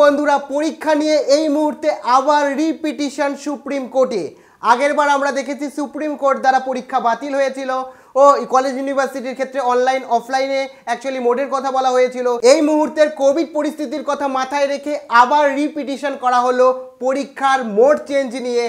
বন্ধুরা পরীক্ষা নিয়ে এই মুহূর্তে আবার রিপিটিশন সুপ্রিম কোর্টে আগেরবার আমরা দেখেছি সুপ্রিম কোর্ট দ্বারা পরীক্ষা বাতিল হয়েছিল ও কলেজ ইউনিভার্সিটির ক্ষেত্রে অনলাইন অফলাইনে অ্যাকচুয়ালি মোডের কথা বলা হয়েছিল এই মুহূর্তের কোভিড পরিস্থিতির কথা মাথায় রেখে আবার রিপিটিশন করা হলো পরীক্ষার মোড চেঞ্জ নিয়ে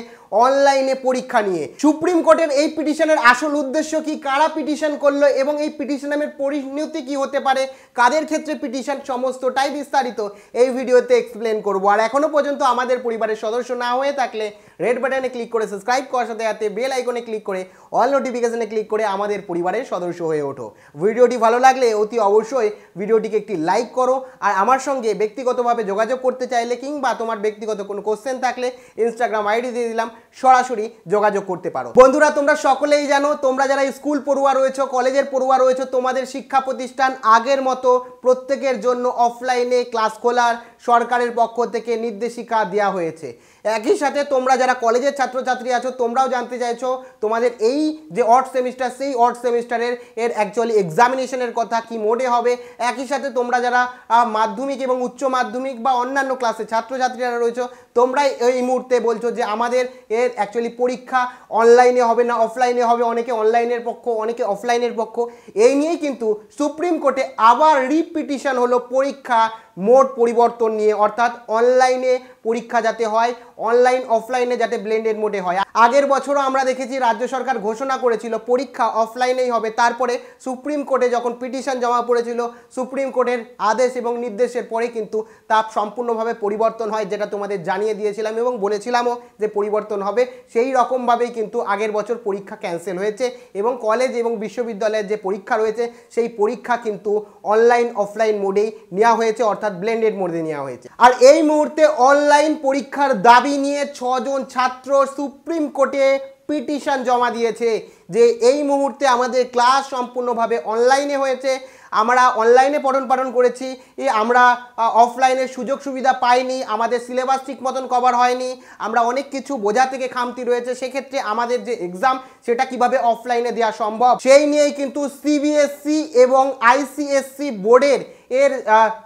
অনলাইনে পরীক্ষা নিয়ে সুপ্রিম কোর্টের এই পিটিশনের আসল উদ্দেশ্য কি কারা পিটিশন করলো এবং এই পিটিশনের পরিণতি কি হতে পারে কাদের ক্ষেত্রে পিটিশন সমস্তটাই বিস্তারিত এই ভিডিওতে এক্সপ্লেন করব আর এখনও পর্যন্ত আমাদের পরিবারের সদস্য না হয়ে থাকলে রেড বাটনে ক্লিক করে সাবস্ক্রাইব করার সাথে সাথে বেল আইকনে ক্লিক করে অল নোটিফিকেশানে ক্লিক করে আমাদের পরিবারের সদস্য হয়ে ওঠো ভিডিওটি ভালো লাগলে অতি অবশ্যই ভিডিওটিকে একটি লাইক করো আর আমার সঙ্গে ব্যক্তিগতভাবে যোগাযোগ করতে চাইলে কিংবা তোমার ব্যক্তিগত কোনো কোশ্চেন থাকলে ইনস্টাগ্রাম আইডি দিয়ে দিলাম সরাসরি যোগাযোগ করতে পারো বন্ধুরা তোমরা সকলেই জানো তোমরা যারা স্কুল পড়ুয়া রয়েছে কলেজের পড়ুয়া রয়েছে তোমাদের শিক্ষা প্রতিষ্ঠান আগের মতো প্রত্যেকের জন্য অফলাইনে ক্লাস খোলার সরকারের পক্ষ থেকে নির্দেশিকা দেওয়া হয়েছে একই সাথে তোমরা যারা কলেজের ছাত্রছাত্রী আছো তোমরাও জানতে চাইছো তোমাদের এই যে অর্ড সেমিস্টার সেই অর্ড সেমিস্টারের এর অ্যাকচুয়ালি এক্সামিনেশনের কথা কি মোডে হবে একই সাথে তোমরা যারা মাধ্যমিক এবং উচ্চ মাধ্যমিক বা অন্যান্য ক্লাসে ছাত্রছাত্রীরা রয়েছে তোমরাই এই মুহূর্তে বলছো যে আমাদের এর অ্যাকচুয়ালি পরীক্ষা অনলাইনে হবে না অফলাইনে হবে অনেকে অনলাইনের পক্ষ অনেকে অফলাইনের পক্ষ এই নিয়েই কিন্তু সুপ্রিম কোর্টে আবার রিপিটিশন হলো পরীক্ষা মোড পরিবর্তন পরিবর্তন নিয়ে অর্থাৎ অনলাইনে পরীক্ষা যাতে হয় অনলাইন অফলাইনে যাতে ব্লেন্ডেড মোডে হয় আগের বছরও আমরা দেখেছি রাজ্য সরকার ঘোষণা করেছিল পরীক্ষা অফলাইনেই হবে তারপরে সুপ্রিম কোর্টে যখন পিটিশন জমা পড়েছিল সুপ্রিম কোর্টের আদেশ এবং নির্দেশের পরে কিন্তু তা সম্পূর্ণভাবে পরিবর্তন হয় যেটা তোমাদের জানিয়ে দিয়েছিলাম এবং বলেছিলামও যে পরিবর্তন হবে সেই রকমভাবেই কিন্তু আগের বছর পরীক্ষা ক্যান্সেল হয়েছে এবং কলেজ এবং বিশ্ববিদ্যালয়ের যে পরীক্ষা রয়েছে সেই পরীক্ষা কিন্তু অনলাইন অফলাইন মোডেই নেওয়া হয়েছে অর্থাৎ ব্লেন্ডেড মোডে নেওয়া নেওয়া হয়েছে আর এই মুহূর্তে অনলাইন পরীক্ষার দাবি নিয়ে ছজন ছাত্র সুপ্রিম কোর্টে পিটিশন জমা দিয়েছে যে এই মুহূর্তে আমাদের ক্লাস সম্পূর্ণভাবে অনলাইনে হয়েছে আমরা অনলাইনে পঠন পাঠন করেছি আমরা অফলাইনে সুযোগ সুবিধা পাইনি আমাদের সিলেবাস ঠিক মতন কভার হয়নি আমরা অনেক কিছু বোঝা থেকে খামতি রয়েছে সেক্ষেত্রে আমাদের যে এক্সাম সেটা কিভাবে অফলাইনে দেওয়া সম্ভব সেই নিয়েই কিন্তু সিবিএসসি e এবং আইসিএসসি e বোর্ডের এর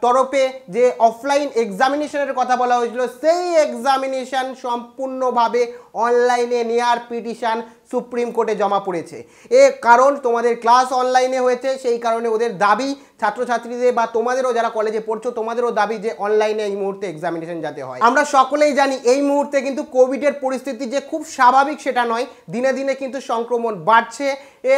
তরফে যে অফলাইন এক্সামিনেশনের কথা বলা হয়েছিল সেই এক্সামিনেশন সম্পূর্ণভাবে অনলাইনে নেয়ার পিটিশান সুপ্রিম কোর্টে জমা পড়েছে এ কারণ তোমাদের ক্লাস অনলাইনে হয়েছে সেই কারণে ওদের দাবি ছাত্রছাত্রীদের বা তোমাদেরও যারা কলেজে পড়ছো তোমাদেরও দাবি যে অনলাইনে এই মুহূর্তে এক্সামিনেশন যাতে হয় আমরা সকলেই জানি এই মুহূর্তে কিন্তু কোভিডের পরিস্থিতি যে খুব স্বাভাবিক সেটা নয় দিনে দিনে কিন্তু সংক্রমণ বাড়ছে এ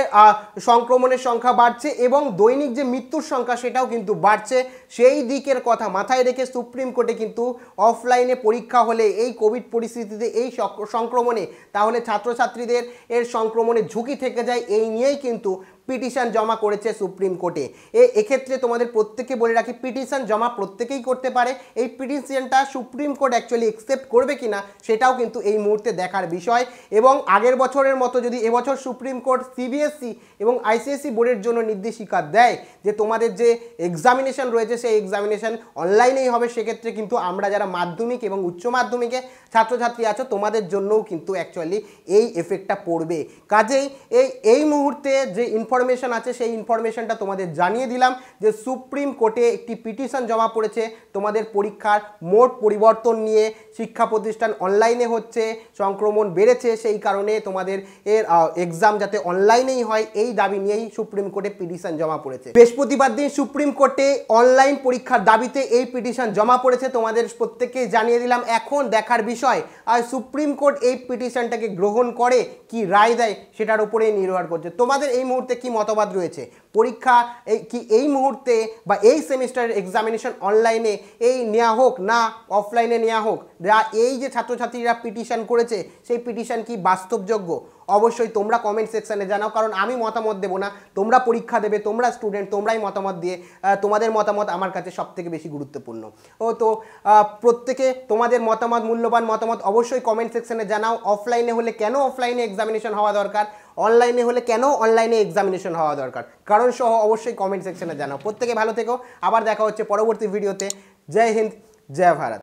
সংক্রমণের সংখ্যা বাড়ছে এবং দৈনিক যে মৃত্যুর সংখ্যা সেটাও কিন্তু বাড়ছে সেই দিকের কথা মাথায় রেখে সুপ্রিম কোর্টে কিন্তু অফলাইনে পরীক্ষা হলে এই কোভিড পরিস্থিতিতে এই সংক্রমণে তাহলে ছাত্রছাত্রীদের এর সংক্রমণের ঝুঁকি থেকে যায় এই নিয়েই কিন্তু পিটিশন জমা করেছে সুপ্রিম কোর্টে এ এক্ষেত্রে তোমাদের প্রত্যেকে বলে রাখি পিটিশন জমা প্রত্যেকেই করতে পারে এই পিটিশনটা সুপ্রিম কোর্ট অ্যাকচুয়ালি অ্যাকসেপ্ট করবে কি না সেটাও কিন্তু এই মুহূর্তে দেখার বিষয় এবং আগের বছরের মতো যদি এবছর সুপ্রিম কোর্ট সিবিএসসি e এবং আইসিএসসি e বোর্ডের জন্য নির্দেশিকা দেয় যে তোমাদের যে এক্সামিনেশন রয়েছে সেই এক্সামিনেশন অনলাইনেই হবে সেক্ষেত্রে কিন্তু আমরা যারা মাধ্যমিক এবং উচ্চ মাধ্যমিকে ছাত্রছাত্রী আছো তোমাদের জন্যও কিন্তু অ্যাকচুয়ালি এই এফেক্টটা পড়বে কাজেই এই এই মুহূর্তে যে ইনফ ইনফরমেশান আছে সেই ইনফরমেশানটা তোমাদের জানিয়ে দিলাম যে সুপ্রিম কোর্টে একটি পিটিশন জমা পড়েছে তোমাদের পরীক্ষার মোট পরিবর্তন নিয়ে শিক্ষা প্রতিষ্ঠান অনলাইনে হচ্ছে সংক্রমণ বেড়েছে সেই কারণে তোমাদের এর এক্সাম যাতে অনলাইনেই হয় এই দাবি নিয়েই সুপ্রিম কোর্টে পিটিশন জমা পড়েছে বৃহস্পতিবার দিন সুপ্রিম কোর্টে অনলাইন পরীক্ষার দাবিতে এই পিটিশন জমা পড়েছে তোমাদের প্রত্যেককে জানিয়ে দিলাম এখন দেখার বিষয় আর সুপ্রিম কোর্ট এই পিটিশনটাকে গ্রহণ করে কি রায় দেয় সেটার উপরেই নির্ভর করছে তোমাদের এই মুহূর্তে কি মতবাদ রয়েছে পরীক্ষা এই কি এই মুহূর্তে বা এই সেমিস্টারের এক্সামিনেশন অনলাইনে এই নেওয়া হোক না অফলাইনে নেওয়া হোক যা এই যে ছাত্রছাত্রীরা পিটিশন করেছে সেই পিটিশন কি বাস্তবযোগ্য অবশ্যই তোমরা কমেন্ট সেকশানে জানাও কারণ আমি মতামত দেবো না তোমরা পরীক্ষা দেবে তোমরা স্টুডেন্ট তোমরাই মতামত দিয়ে তোমাদের মতামত আমার কাছে সবথেকে বেশি গুরুত্বপূর্ণ ও তো প্রত্যেকে তোমাদের মতামত মূল্যবান মতামত অবশ্যই কমেন্ট সেকশানে জানাও অফলাইনে হলে কেন অফলাইনে এক্সামিনেশন হওয়া দরকার অনলাইনে হলে কেন অনলাইনে এক্সামিনেশন হওয়া দরকার কারণ সহ অবশ্যই কমেন্ট সেকশনে জানাও প্রত্যেকে ভালো থেকো আবার দেখা হচ্ছে পরবর্তী ভিডিওতে জয় হিন্দ জয় ভারত